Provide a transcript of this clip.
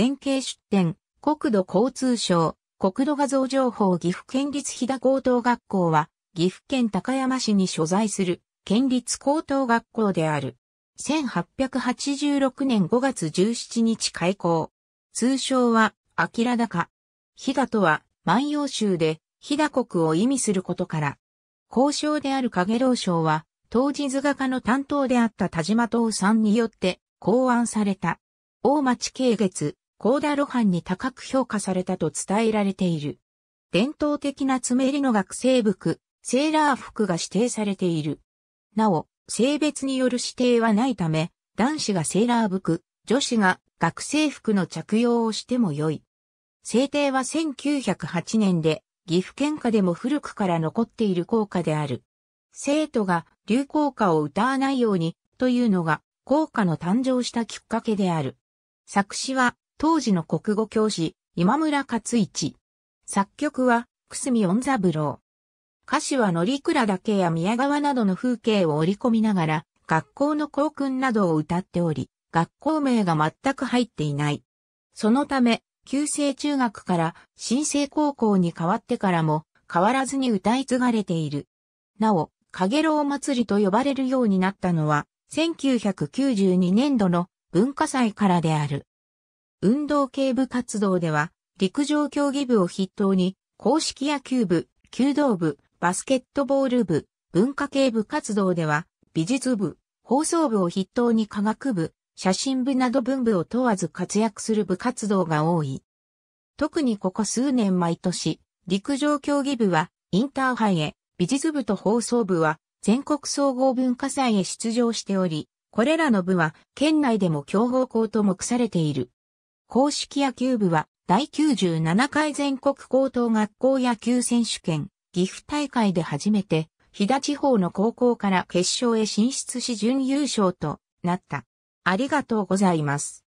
全景出展、国土交通省、国土画像情報岐阜県立飛騨高等学校は、岐阜県高山市に所在する県立高等学校である。1886年5月17日開校。通称は、明高。らか。飛騨とは、万葉集で、飛騨国を意味することから。交渉である影老省は、当時図画家の担当であった田島東さんによって、考案された。大町慶月、コーダ露伴に高く評価されたと伝えられている。伝統的な爪襟の学生服、セーラー服が指定されている。なお、性別による指定はないため、男子がセーラー服、女子が学生服の着用をしても良い。制定は1908年で、岐阜県下でも古くから残っている校歌である。生徒が流行歌を歌わないようにというのが校歌の誕生したきっかけである。作詞は当時の国語教師、今村勝一。作曲は、久住恩三郎。歌詞は乗鞍岳や宮川などの風景を織り込みながら、学校の校訓などを歌っており、学校名が全く入っていない。そのため、旧制中学から新制高校に変わってからも、変わらずに歌い継がれている。なお、影楼祭りと呼ばれるようになったのは、1992年度の文化祭からである。運動系部活動では、陸上競技部を筆頭に、公式野球部、弓道部、バスケットボール部、文化系部活動では、美術部、放送部を筆頭に科学部、写真部など文部を問わず活躍する部活動が多い。特にここ数年毎年、陸上競技部はインターハイへ、美術部と放送部は全国総合文化祭へ出場しており、これらの部は県内でも強豪校と目されている。公式野球部は、第97回全国高等学校野球選手権、岐阜大会で初めて、飛騨地方の高校から決勝へ進出し準優勝となった。ありがとうございます。